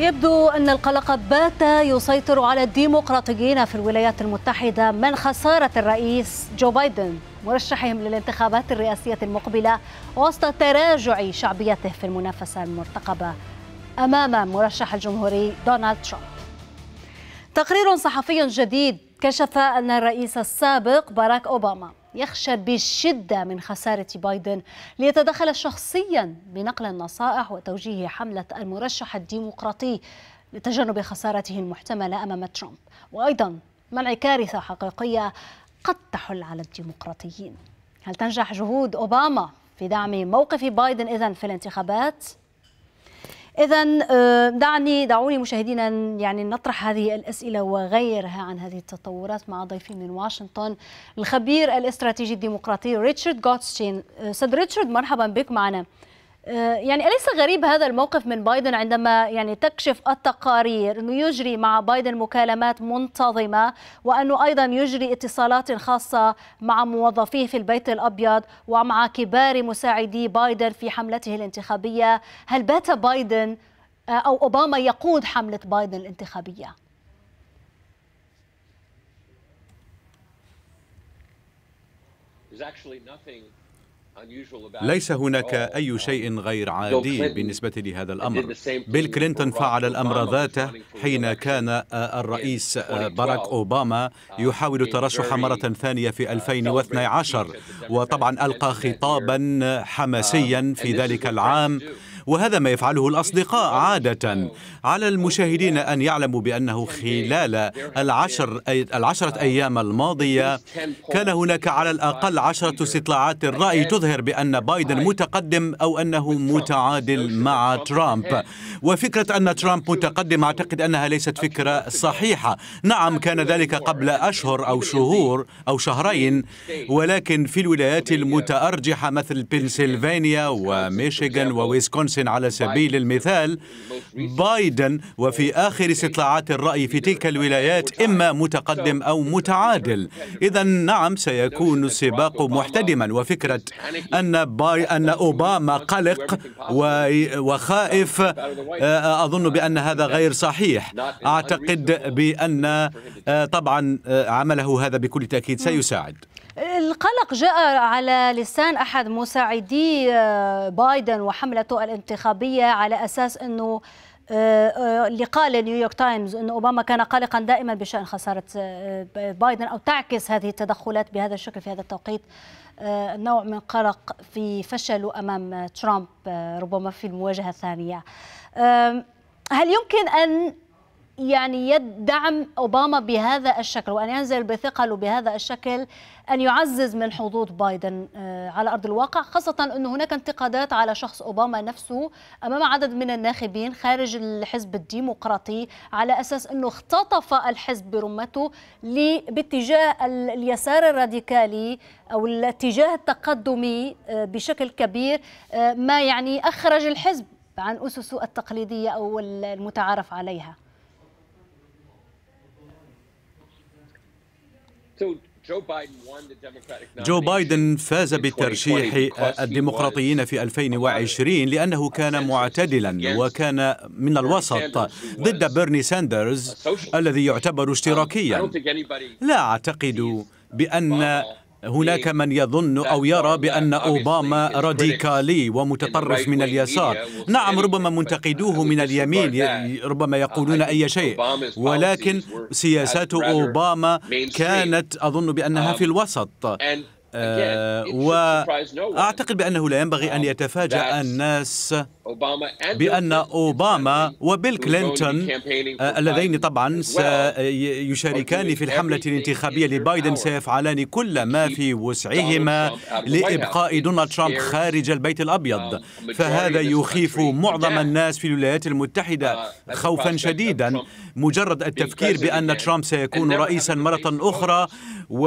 يبدو أن القلق بات يسيطر على الديمقراطيين في الولايات المتحدة من خسارة الرئيس جو بايدن مرشحهم للانتخابات الرئاسية المقبلة وسط تراجع شعبيته في المنافسة المرتقبة أمام مرشح الجمهوري دونالد ترامب تقرير صحفي جديد كشف أن الرئيس السابق باراك أوباما يخشى بشدة من خسارة بايدن ليتدخل شخصيا بنقل النصائح وتوجيه حملة المرشح الديمقراطي لتجنب خسارته المحتملة أمام ترامب وأيضا منع كارثة حقيقية قد تحل على الديمقراطيين هل تنجح جهود أوباما في دعم موقف بايدن إذا في الانتخابات؟ إذا آه، دعني دعوني مشاهدينا يعني نطرح هذه الأسئلة وغيرها عن هذه التطورات مع ضيفي من واشنطن الخبير الاستراتيجي الديمقراطي ريتشارد جوتشين آه، سيد ريتشارد مرحبا بك معنا آه، يعني أليس غريب هذا الموقف من بايدن عندما يعني تكشف التقارير أنه يجري مع بايدن مكالمات منتظمة وأنه أيضا يجري اتصالات خاصة مع موظفيه في البيت الأبيض ومع كبار مساعدي بايدن في حملته الانتخابية هل بات بايدن آه، أو أوباما يقود حملة بايدن الانتخابية؟ There's actually nothing ليس هناك أي شيء غير عادي بالنسبة لهذا الأمر بيل كلينتون فعل الأمر ذاته حين كان آه، الرئيس آه، باراك أوباما يحاول الترشح مرة ثانية في 2012 وطبعا ألقى خطابا حماسيا في ذلك العام وهذا ما يفعله الأصدقاء عادة على المشاهدين أن يعلموا بأنه خلال العشر العشرة أيام الماضية كان هناك على الأقل عشرة استطلاعات الرأي تظهر بأن بايدن متقدم أو أنه متعادل مع ترامب وفكرة أن ترامب متقدم أعتقد أنها ليست فكرة صحيحة نعم كان ذلك قبل أشهر أو شهور أو شهرين ولكن في الولايات المتأرجحة مثل بنسلفانيا وميشيغان وويسكونسن على سبيل المثال بايدن وفي آخر استطلاعات الرأي في تلك الولايات إما متقدم أو متعادل إذا نعم سيكون السباق محتدما وفكرة أن, باي أن أوباما قلق وخائف آه، أظن بأن هذا غير صحيح أعتقد بأن آه، طبعا آه، عمله هذا بكل تأكيد سيساعد القلق جاء على لسان أحد مساعدي آه، بايدن وحملته الانتخابية على أساس أنه اللي آه، آه، قال نيويورك تايمز أن أوباما كان قلقا دائما بشأن خسارة بايدن أو تعكس هذه التدخلات بهذا الشكل في هذا التوقيت نوع من قلق في فشله أمام ترامب ربما في المواجهة الثانية هل يمكن أن يعني يدعم أوباما بهذا الشكل وأن ينزل بثقله بهذا الشكل أن يعزز من حظوظ بايدن آه، على أرض الواقع خاصة أن هناك انتقادات على شخص أوباما نفسه أمام عدد من الناخبين خارج الحزب الديمقراطي على أساس أنه اختطف الحزب برمته باتجاه اليسار الراديكالي أو الاتجاه التقدمي آه، بشكل كبير آه، ما يعني أخرج الحزب عن أسسه التقليدية أو المتعارف عليها جو بايدن فاز بترشيح الديمقراطيين في 2020 لأنه كان معتدلا وكان من الوسط ضد بيرني ساندرز الذي يعتبر um, اشتراكيا لا أعتقد بأن هناك من يظن أو يرى بأن أوباما راديكالي ومتطرف من اليسار نعم ربما منتقدوه من اليمين ربما يقولون أي شيء ولكن سياسات أوباما كانت أظن بأنها في um, الوسط آه، وأعتقد بأنه لا ينبغي أن um, يتفاجأ الناس بأن أوباما وبيل كلينتون آه، اللذين طبعا سيشاركان في الحملة الانتخابية لبايدن سيفعلان كل ما في وسعهما لإبقاء دونالد ترامب خارج البيت الأبيض um, فهذا يخيف معظم الناس في الولايات uh, المتحدة خوفا شديدا مجرد التفكير بأن ترامب سيكون رئيسا مرة أخرى و...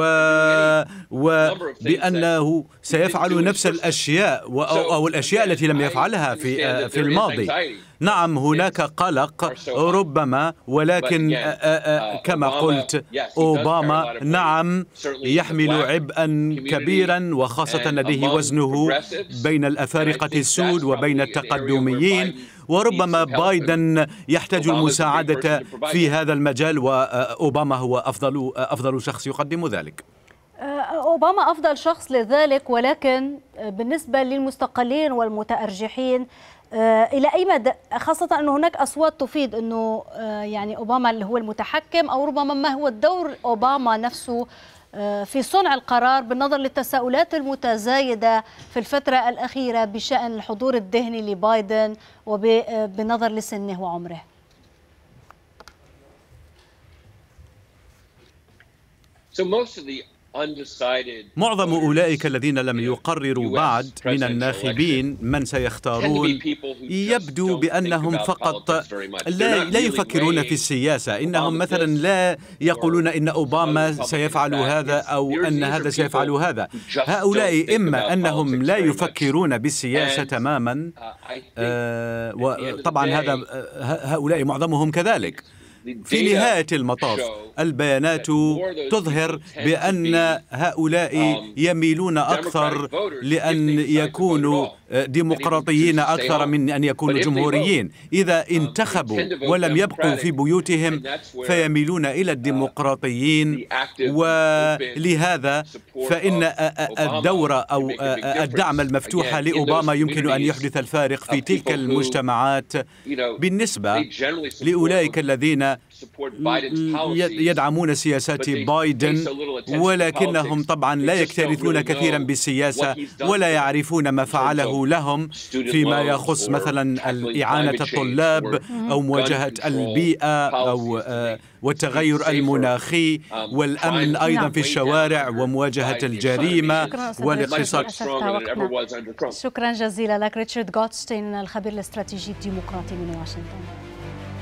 وبأنه سيفعل نفس الأشياء أو الأشياء التي لم يفعلها في في الماضي نعم هناك قلق ربما ولكن آه، آه، آه، uh, كما قلت أوباما نعم يحمل عبئا كبيرا وخاصة لديه وزنه بين الأفارقة السود وبين التقدميين وربما بايدن يحتاج المساعدة في هذا المجال وأوباما هو أفضل أفضل شخص يقدم ذلك أوباما أفضل شخص لذلك ولكن بالنسبة للمستقلين والمتأرجحين آه، الى اي مدى خاصه انه هناك اصوات تفيد انه آه، يعني اوباما اللي هو المتحكم او ربما ما هو الدور اوباما نفسه آه، في صنع القرار بالنظر للتساؤلات المتزايده في الفتره الاخيره بشان الحضور الذهني لبايدن وبنظر لسنه وعمره So most of the معظم أولئك الذين لم يقرروا بعد من الناخبين من سيختارون يبدو بأنهم فقط لا, لا يفكرون في السياسة إنهم مثلا لا يقولون إن أوباما سيفعل هذا أو أن هذا سيفعل هذا هؤلاء إما أنهم لا يفكرون بالسياسة uh, تماما آه، وطبعا هذا هؤلاء معظمهم كذلك في نهاية المطاف البيانات تظهر بأن هؤلاء um, يميلون أكثر لأن يكونوا ديمقراطيين أكثر من أن يكونوا oh, جمهوريين إذا um, انتخبوا ولم يبقوا في بيوتهم فيميلون إلى uh, الديمقراطيين ولهذا فإن الدورة أو الدعم المفتوح لأوباما يمكن أن يحدث الفارق في تلك المجتمعات بالنسبة لأولئك الذين يدعمون سياسات بايدن ولكنهم طبعا لا يكترثون كثيرا بالسياسة ولا يعرفون ما فعله لهم فيما يخص مثلا إعانة الطلاب أو مواجهة البيئة أو آه، والتغير المناخي um, والأمن أيضا في الشوارع ومواجهة الجريمة والاقتصاد شكرا جزيلا لك ريتشارد غوتستين الخبير الاستراتيجي الديمقراطي من واشنطن